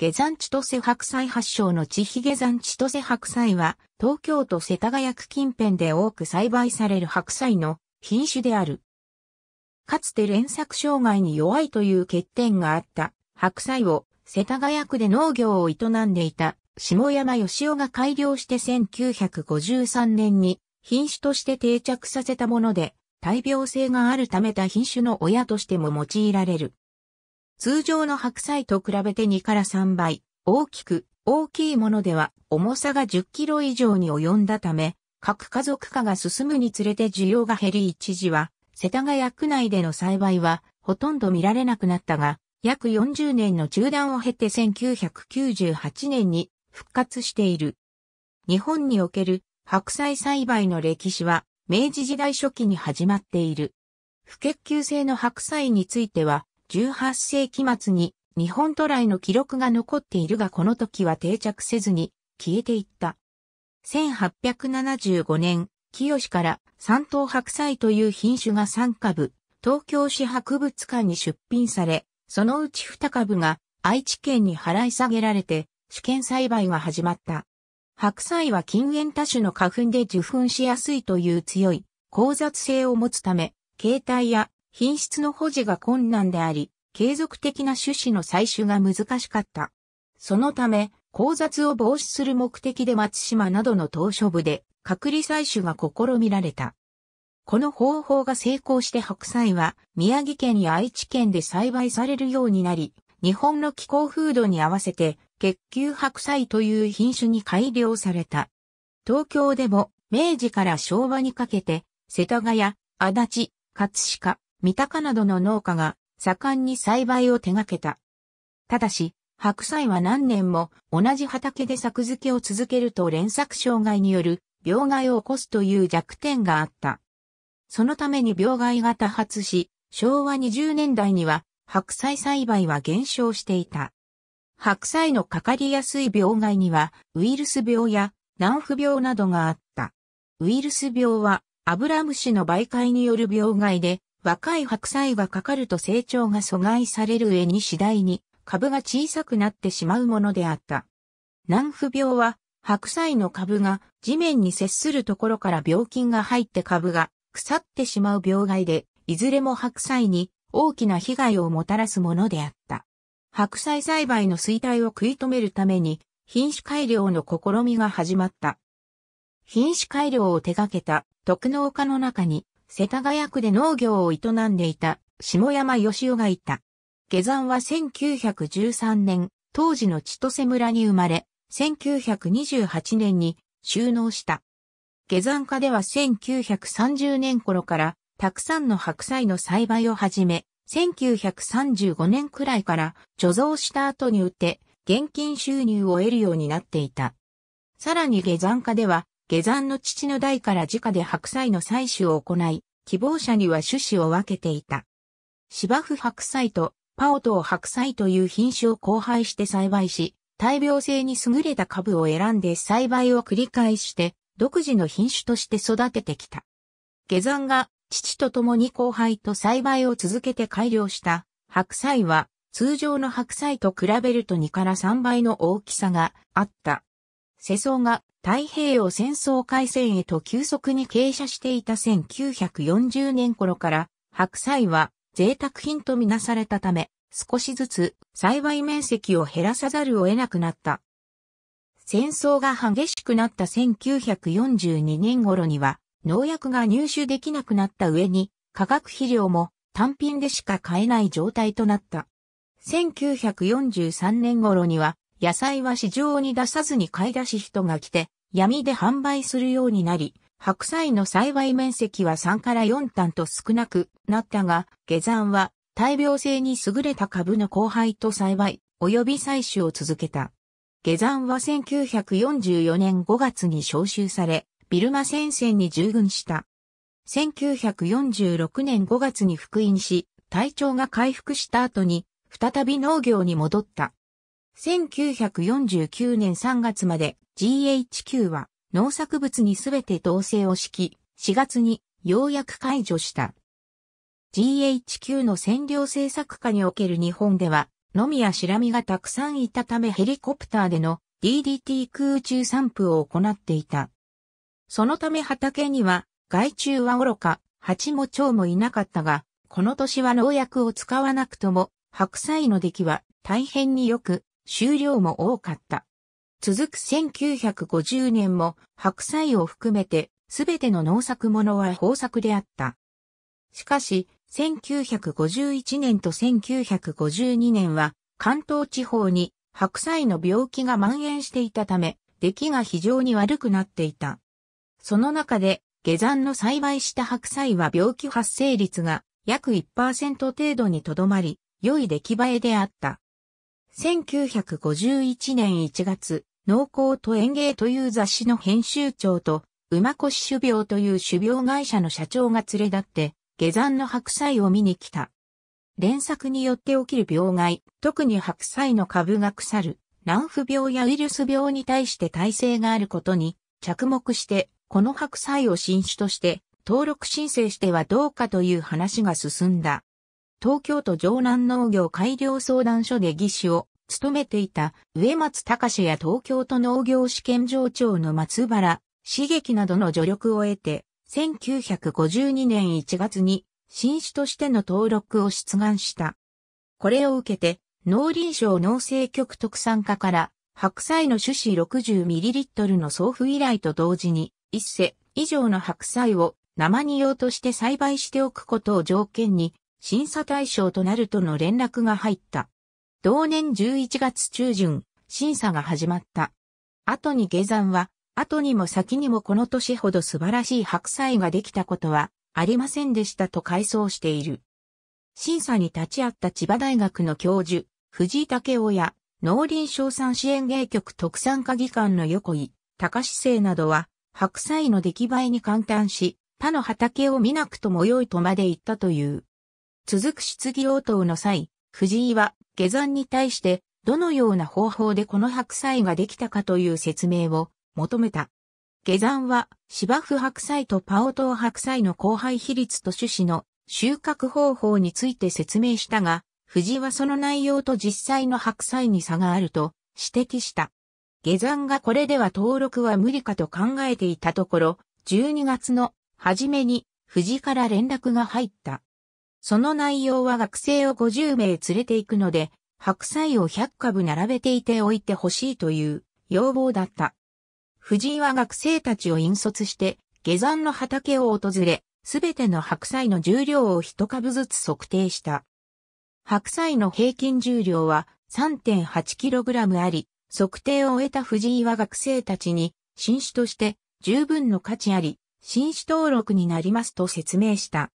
下山千歳白菜発祥の地比下山千歳白菜は、東京都世田谷区近辺で多く栽培される白菜の品種である。かつて連作障害に弱いという欠点があった白菜を世田谷区で農業を営んでいた下山義雄が改良して1953年に品種として定着させたもので、大病性があるためた品種の親としても用いられる。通常の白菜と比べて2から3倍、大きく、大きいものでは重さが10キロ以上に及んだため、核家族化が進むにつれて需要が減り一時は、世田谷区内での栽培はほとんど見られなくなったが、約40年の中断を経て1998年に復活している。日本における白菜栽培の歴史は明治時代初期に始まっている。不結球性の白菜については18世紀末に日本渡来の記録が残っているがこの時は定着せずに消えていった。1875年、清から三等白菜という品種が3株、東京市博物館に出品され、そのうち2株が愛知県に払い下げられて、試験栽培が始まった。白菜は禁煙多種の花粉で受粉しやすいという強い、交雑性を持つため、携帯や品質の保持が困難であり、継続的な種子の採取が難しかった。そのため、交雑を防止する目的で松島などの島嶼部で隔離採取が試みられた。この方法が成功して白菜は宮城県や愛知県で栽培されるようになり、日本の気候風土に合わせて結球白菜という品種に改良された。東京でも明治から昭和にかけて世田谷、足立、葛飾、三鷹などの農家が盛んに栽培を手掛けた。ただし、白菜は何年も同じ畑で作付けを続けると連作障害による病害を起こすという弱点があった。そのために病害が多発し、昭和20年代には白菜栽培は減少していた。白菜のかかりやすい病害にはウイルス病や軟腐病などがあった。ウイルス病はアブラムシの媒介による病害で若い白菜はかかると成長が阻害される上に次第に株が小さくなってしまうものであった。軟腐病は白菜の株が地面に接するところから病菌が入って株が腐ってしまう病害で、いずれも白菜に大きな被害をもたらすものであった。白菜栽培の衰退を食い止めるために品種改良の試みが始まった。品種改良を手掛けた特農家の中に世田谷区で農業を営んでいた下山義雄がいた。下山は1913年、当時の千歳村に生まれ、1928年に収納した。下山家では1930年頃から、たくさんの白菜の栽培を始め、1935年くらいから貯蔵した後に売って、現金収入を得るようになっていた。さらに下山家では、下山の父の代から直で白菜の採取を行い、希望者には種子を分けていた。芝生白菜とパオトー白菜という品種を交配して栽培し、大病性に優れた株を選んで栽培を繰り返して、独自の品種として育ててきた。下山が父と共に交配と栽培を続けて改良した白菜は通常の白菜と比べると2から3倍の大きさがあった。世相が太平洋戦争開戦へと急速に傾斜していた1940年頃から白菜は贅沢品とみなされたため少しずつ栽培面積を減らさざるを得なくなった。戦争が激しくなった1942年頃には農薬が入手できなくなった上に化学肥料も単品でしか買えない状態となった。1943年頃には野菜は市場に出さずに買い出し人が来て、闇で販売するようになり、白菜の栽培面積は3から4単と少なくなったが、下山は大病性に優れた株の交配と栽培、及び採取を続けた。下山は1944年5月に召集され、ビルマ戦線に従軍した。1946年5月に復員し、体調が回復した後に、再び農業に戻った。1949年3月まで GHQ は農作物にすべて統制を敷き、4月にようやく解除した。GHQ の占領政策下における日本では、のみやしらみがたくさんいたためヘリコプターでの DDT 空中散布を行っていた。そのため畑には害虫は愚か、蜂も蝶もいなかったが、この年は農薬を使わなくとも、白菜の出来は大変によく、収量も多かった。続く1950年も白菜を含めてすべての農作物は豊作であった。しかし、1951年と1952年は関東地方に白菜の病気が蔓延していたため、出来が非常に悪くなっていた。その中で、下山の栽培した白菜は病気発生率が約1%程度にとどまり、良い出来栄えであった。1951年1月、農耕と園芸という雑誌の編集長と、馬越種苗という種苗会社の社長が連れ立って、下山の白菜を見に来た。連作によって起きる病害、特に白菜の株が腐る、南腐病やウイルス病に対して耐性があることに着目して、この白菜を新種として登録申請してはどうかという話が進んだ。東京都城南農業改良相談所で技師を勤めていた植松隆や東京都農業試験場長の松原、刺激などの助力を得て、1952年1月に新種としての登録を出願した。これを受けて、農林省農政局特産課から白菜の種子 60ml の送付依頼と同時に、一世以上の白菜を生に用として栽培しておくことを条件に、審査対象となるとの連絡が入った。同年11月中旬、審査が始まった。後に下山は、後にも先にもこの年ほど素晴らしい白菜ができたことはありませんでしたと回想している。審査に立ち会った千葉大学の教授、藤井武夫や農林賞賛支援芸局特産科技官の横井、高志生などは、白菜の出来栄えに簡単し、他の畑を見なくとも良いとまで言ったという。続く質疑応答の際、藤井は下山に対してどのような方法でこの白菜ができたかという説明を求めた。下山は芝生白菜とパオトウ白菜の交配比率と種子の収穫方法について説明したが、藤井はその内容と実際の白菜に差があると指摘した。下山がこれでは登録は無理かと考えていたところ、12月の初めに藤井から連絡が入った。その内容は学生を50名連れて行くので、白菜を100株並べていておいてほしいという要望だった。藤井は学生たちを引率して、下山の畑を訪れ、すべての白菜の重量を一株ずつ測定した。白菜の平均重量は 3.8kg あり、測定を終えた藤井は学生たちに、新種として十分の価値あり、新種登録になりますと説明した。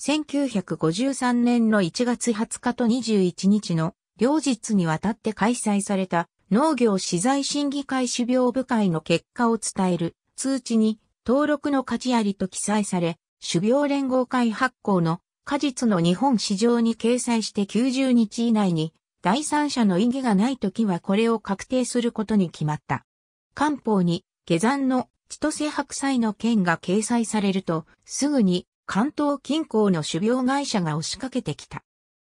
1953年の1月20日と21日の両日にわたって開催された農業資材審議会種苗部会の結果を伝える通知に登録の価値ありと記載され、種苗連合会発行の果実の日本市場に掲載して90日以内に第三者の意義がないときはこれを確定することに決まった。官報に下山の千歳白菜の件が掲載されるとすぐに関東近郊の種苗会社が押しかけてきた。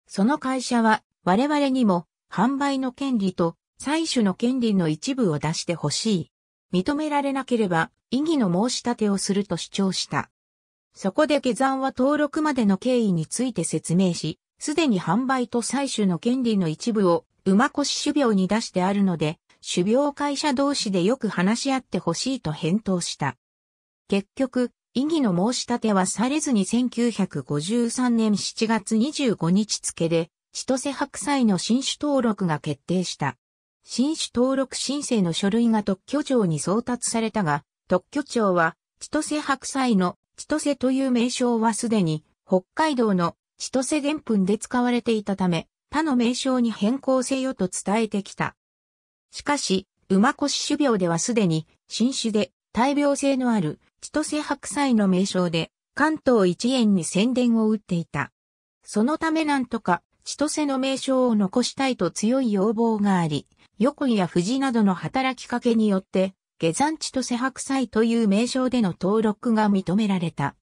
その会社は我々にも販売の権利と採取の権利の一部を出してほしい。認められなければ異議の申し立てをすると主張した。そこで下山は登録までの経緯について説明し、すでに販売と採取の権利の一部を馬越種苗に出してあるので、種苗会社同士でよく話し合ってほしいと返答した。結局、異議の申し立てはされずに1953年7月25日付で、千歳白菜の新種登録が決定した。新種登録申請の書類が特許庁に送達されたが、特許庁は、千歳白菜の千歳という名称はすでに、北海道の千歳原粉で使われていたため、他の名称に変更せよと伝えてきた。しかし、馬越種苗ではすでに、新種で、大病性のある千歳白菜の名称で、関東一円に宣伝を打っていた。そのためなんとか、千歳の名称を残したいと強い要望があり、横井や富士などの働きかけによって、下山千歳白菜という名称での登録が認められた。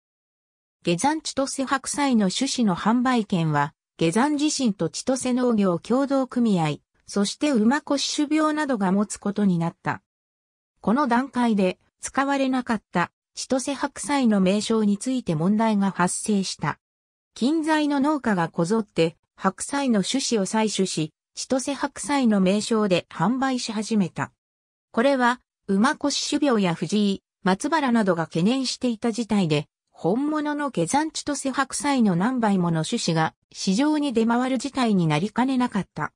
下山千歳白菜の種子の販売権は、下山自身と千歳農業共同組合、そして馬腰種病などが持つことになった。この段階で使われなかった千歳白菜の名称について問題が発生した。近在の農家がこぞって白菜の種子を採取し、千歳白菜の名称で販売し始めた。これは、馬越種苗や藤井、松原などが懸念していた事態で、本物の下山千歳白菜の何倍もの種子が市場に出回る事態になりかねなかった。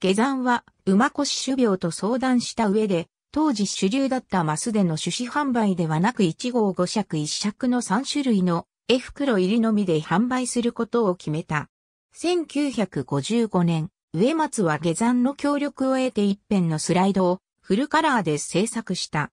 下山は馬越種苗と相談した上で、当時主流だったマスでの種子販売ではなく1号5尺1尺の3種類の絵袋入りのみで販売することを決めた。1955年、植松は下山の協力を得て一辺のスライドをフルカラーで制作した。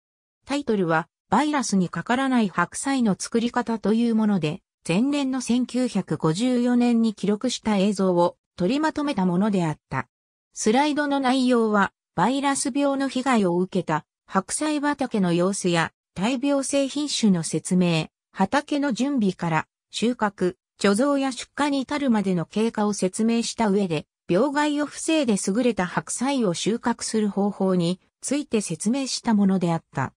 タイトルは、バイラスにかからない白菜の作り方というもので、前年の1954年に記録した映像を取りまとめたものであった。スライドの内容は、バイラス病の被害を受けた白菜畑の様子や大病性品種の説明、畑の準備から収穫、貯蔵や出荷に至るまでの経過を説明した上で、病害を防いで優れた白菜を収穫する方法について説明したものであった。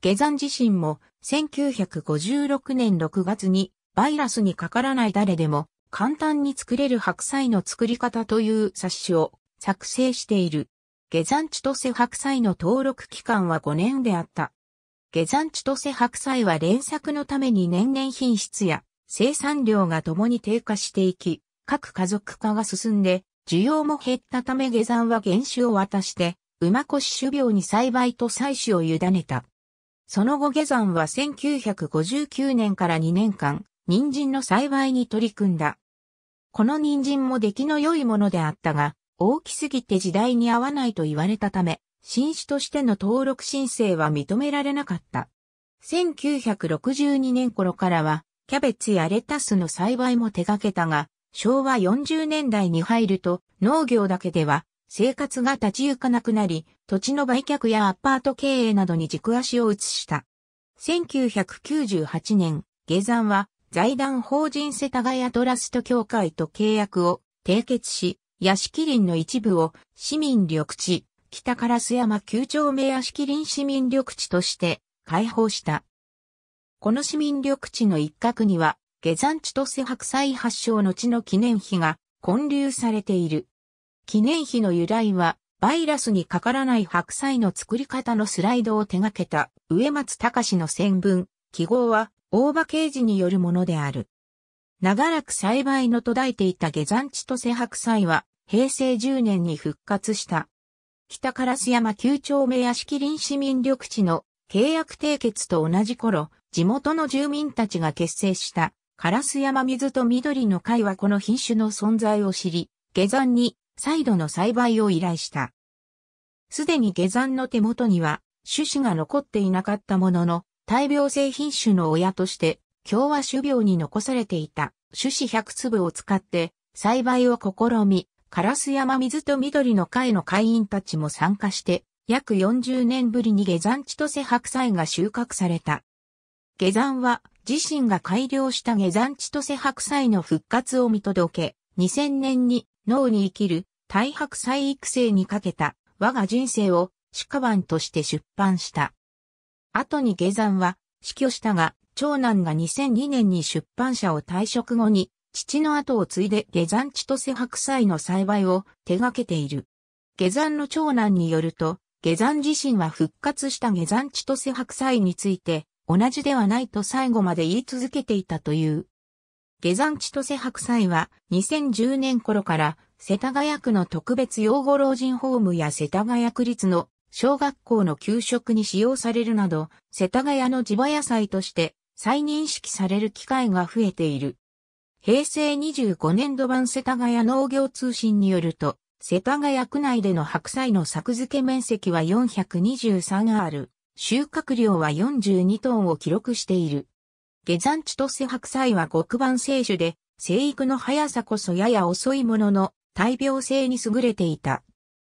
下山自身も1956年6月にバイラスにかからない誰でも簡単に作れる白菜の作り方という冊子を作成している。下山地と白菜の登録期間は5年であった。下山地と白菜は連作のために年々品質や生産量が共に低下していき、各家族化が進んで、需要も減ったため下山は原種を渡して、馬越種苗に栽培と採取を委ねた。その後下山は1959年から2年間、人参の栽培に取り組んだ。この人参も出来の良いものであったが、大きすぎて時代に合わないと言われたため、新種としての登録申請は認められなかった。1962年頃からは、キャベツやレタスの栽培も手掛けたが、昭和40年代に入ると農業だけでは生活が立ち行かなくなり、土地の売却やアパート経営などに軸足を移した。1998年、下山は財団法人世田谷トラスト協会と契約を締結し、屋敷林の一部を市民緑地、北烏山9丁目屋敷林市民緑地として開放した。この市民緑地の一角には、下山地と瀬白菜発祥の地の記念碑が建立されている。記念碑の由来は、バイラスにかからない白菜の作り方のスライドを手掛けた植松隆の線分、記号は大場刑事によるものである。長らく栽培の途絶えていた下山地と瀬白菜は平成10年に復活した。北烏山9丁目屋敷林市民緑地の契約締結と同じ頃、地元の住民たちが結成した烏山水と緑の会はこの品種の存在を知り、下山に再度の栽培を依頼した。すでに下山の手元には種子が残っていなかったものの、大病性品種の親として、共和種苗に残されていた種子100粒を使って栽培を試み、烏山水と緑の会の会員たちも参加して、約40年ぶりに下山千歳白菜が収穫された。下山は、自身が改良した下山千歳白菜の復活を見届け、2000年に脳に生きる大白菜育成にかけた我が人生を鹿版として出版した。後に下山は死去したが、長男が2002年に出版社を退職後に父の後を継いで下山千歳白菜の栽培を手掛けている。下山の長男によると、下山自身は復活した下山千歳白菜について、同じではないと最後まで言い続けていたという。下山千歳白菜は2010年頃から世田谷区の特別養護老人ホームや世田谷区立の小学校の給食に使用されるなど、世田谷の地場野菜として再認識される機会が増えている。平成25年度版世田谷農業通信によると、世田谷区内での白菜の作付け面積は 423R、収穫量は42トンを記録している。下山地とせ白菜は極番生種で、生育の速さこそやや遅いものの、大病性に優れていた。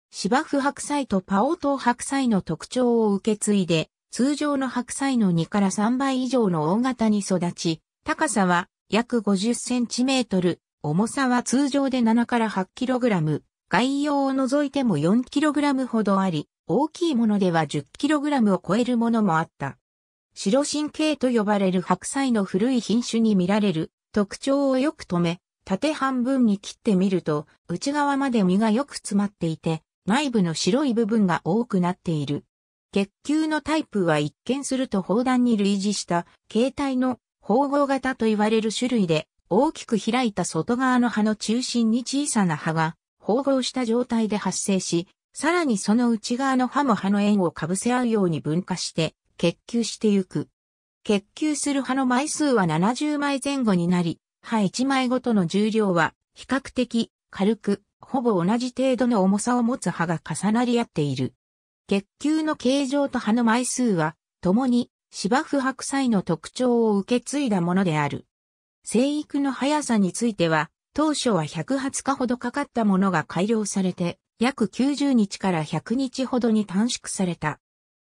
芝生白菜とパオトウ白菜の特徴を受け継いで、通常の白菜の2から3倍以上の大型に育ち、高さは約50センチメートル、重さは通常で7から8キログラム、概要を除いても4キログラムほどあり、大きいものでは10キログラムを超えるものもあった。白神経と呼ばれる白菜の古い品種に見られる特徴をよく止め、縦半分に切ってみると、内側まで実がよく詰まっていて、内部の白い部分が多くなっている。結球のタイプは一見すると砲弾に類似した、形態の方合型と言われる種類で、大きく開いた外側の葉の中心に小さな葉が方合した状態で発生し、さらにその内側の葉も葉の円をかぶせ合うように分化して結球してゆく。結球する葉の枚数は70枚前後になり、葉1枚ごとの重量は比較的軽く、ほぼ同じ程度の重さを持つ葉が重なり合っている。結球の形状と葉の枚数は、共に芝生白菜の特徴を受け継いだものである。生育の速さについては、当初は120日ほどかかったものが改良されて、約90日から100日ほどに短縮された。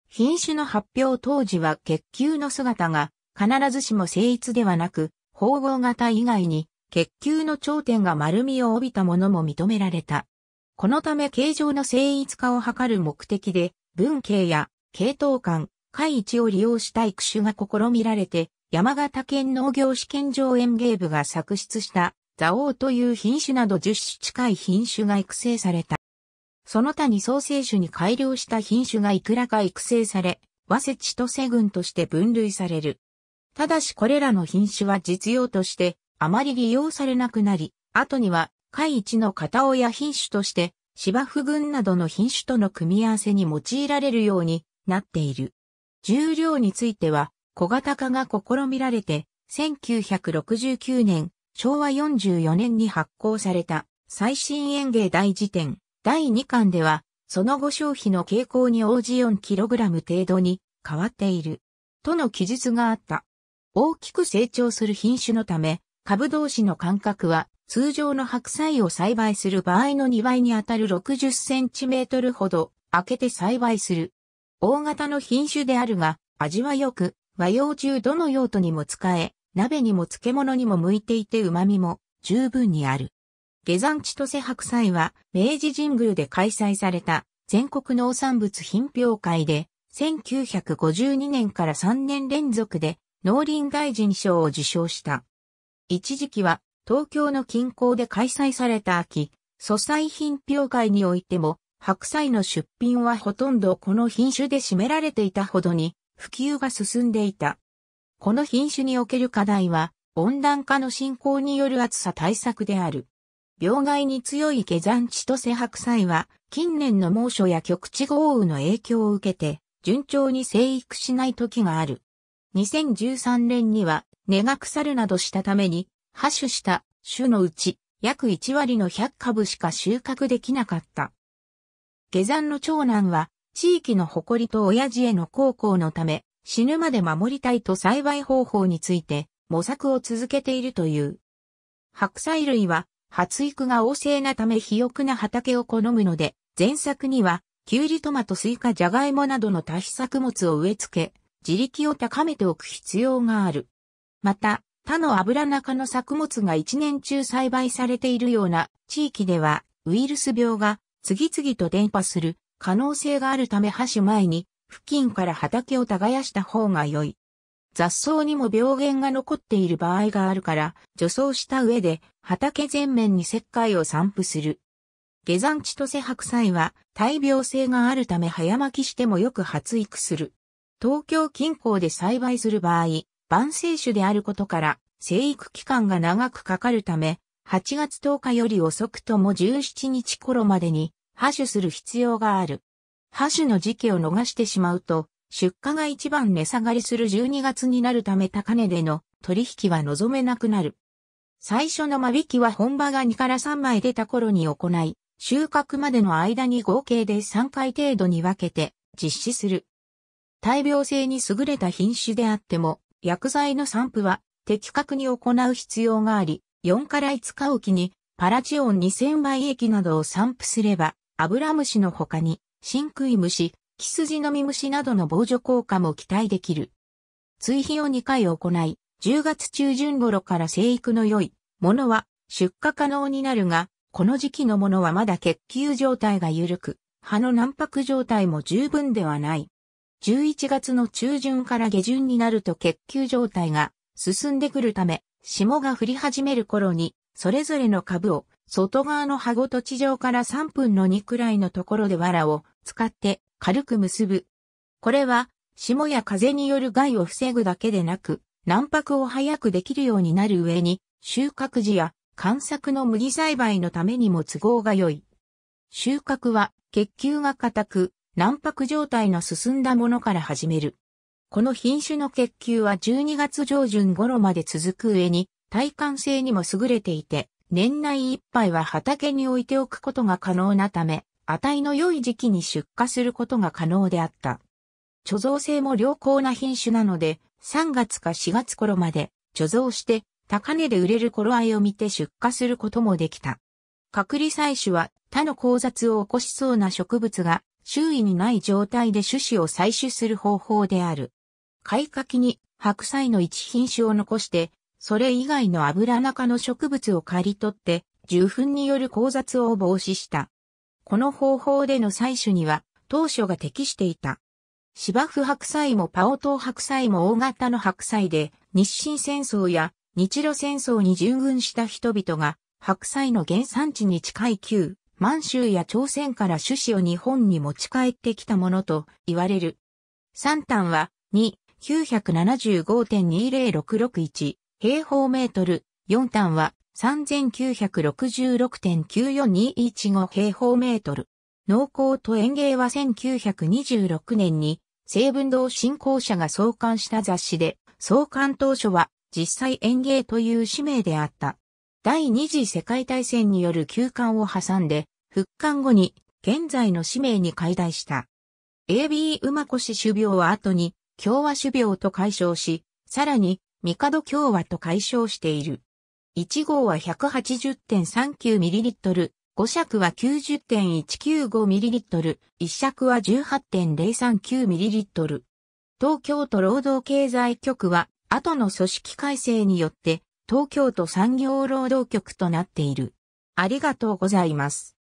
品種の発表当時は結球の姿が必ずしも精逸ではなく、縫合型以外に結球の頂点が丸みを帯びたものも認められた。このため形状の精逸化を図る目的で、文系や系統感、海一を利用した育種が試みられて、山形県農業試験場園芸部が作出した、蔵王という品種など10種近い品種が育成された。その他に創生種に改良した品種がいくらか育成され、早生千歳群として分類される。ただしこれらの品種は実用としてあまり利用されなくなり、後には海一の片親品種として芝生群などの品種との組み合わせに用いられるようになっている。重量については小型化が試みられて、1969年、昭和44年に発行された最新園芸大辞典第2巻では、その後消費の傾向に応じ 4kg 程度に変わっている。との記述があった。大きく成長する品種のため、株同士の間隔は通常の白菜を栽培する場合の2倍にあたる60センチメートルほど開けて栽培する。大型の品種であるが、味は良く、和洋中どの用途にも使え、鍋にも漬物にも向いていて旨味も十分にある。下山千歳白菜は明治神宮で開催された全国農産物品評会で1952年から3年連続で農林大臣賞を受賞した。一時期は東京の近郊で開催された秋、素材品評会においても白菜の出品はほとんどこの品種で占められていたほどに普及が進んでいた。この品種における課題は温暖化の進行による暑さ対策である。病害に強い下山地と瀬白菜は近年の猛暑や局地豪雨の影響を受けて順調に生育しない時がある。2013年には根が腐るなどしたために、破種した種のうち約1割の100株しか収穫できなかった。下山の長男は、地域の誇りと親父への孝行のため、死ぬまで守りたいと栽培方法について模索を続けているという。白菜類は発育が旺盛なため肥沃な畑を好むので、前作には、キュウリトマトスイカジャガイモなどの多肥作物を植え付け、自力を高めておく必要がある。また、他の油中の作物が一年中栽培されているような地域では、ウイルス病が次々と伝播する可能性があるため箸前に付近から畑を耕した方が良い。雑草にも病原が残っている場合があるから、除草した上で畑全面に石灰を散布する。下山地とせ白菜は大病性があるため早巻きしてもよく発育する。東京近郊で栽培する場合、晩生種であることから生育期間が長くかかるため、8月10日より遅くとも17日頃までに破種する必要がある。破種の時期を逃してしまうと、出荷が一番値下がりする12月になるため高値での取引は望めなくなる。最初の間引きは本場が2から3枚出た頃に行い、収穫までの間に合計で3回程度に分けて実施する。大病性に優れた品種であっても、薬剤の散布は的確に行う必要があり、4から5日おきにパラチオン2000倍液などを散布すれば、アブラムシの他に、真杭虫、キスジノミムシなどの防除効果も期待できる。追肥を2回行い、10月中旬頃から生育の良いものは出荷可能になるが、この時期のものはまだ血球状態が緩く、葉の軟白状態も十分ではない。11月の中旬から下旬になると血球状態が進んでくるため、霜が降り始める頃に、それぞれの株を外側の歯ごと地上から3分の2くらいのところで藁を使って軽く結ぶ。これは、霜や風による害を防ぐだけでなく、軟白を早くできるようになる上に、収穫時や観作の麦栽培のためにも都合が良い。収穫は、結球が硬く、軟白状態の進んだものから始める。この品種の結球は12月上旬頃まで続く上に、耐寒性にも優れていて、年内いっぱいは畑に置いておくことが可能なため、値の良い時期に出荷することが可能であった。貯蔵性も良好な品種なので、3月か4月頃まで貯蔵して、高値で売れる頃合いを見て出荷することもできた。隔離採取は他の交雑を起こしそうな植物が周囲にない状態で種子を採取する方法である。開花期に白菜の一品種を残してそれ以外の油中の植物を刈り取って、受粉による交雑を防止した。この方法での採取には、当初が適していた。芝生白菜もパオ島白菜も大型の白菜で、日清戦争や日露戦争に従軍した人々が、白菜の原産地に近い旧、満州や朝鮮から種子を日本に持ち帰ってきたものと言われる。三単は、2、975.20661、平方メートル、4単は3966.94215平方メートル。農耕と園芸は1926年に西文堂振興者が創刊した雑誌で、創刊当初は実際園芸という使命であった。第二次世界大戦による休刊を挟んで、復刊後に現在の使命に解体した。AB 馬越種苗は後に共和種苗と解消し、さらに帝共和と解消している。1号は 180.39ml、5尺は 90.195ml、1尺は 18.039ml。東京都労働経済局は、後の組織改正によって、東京都産業労働局となっている。ありがとうございます。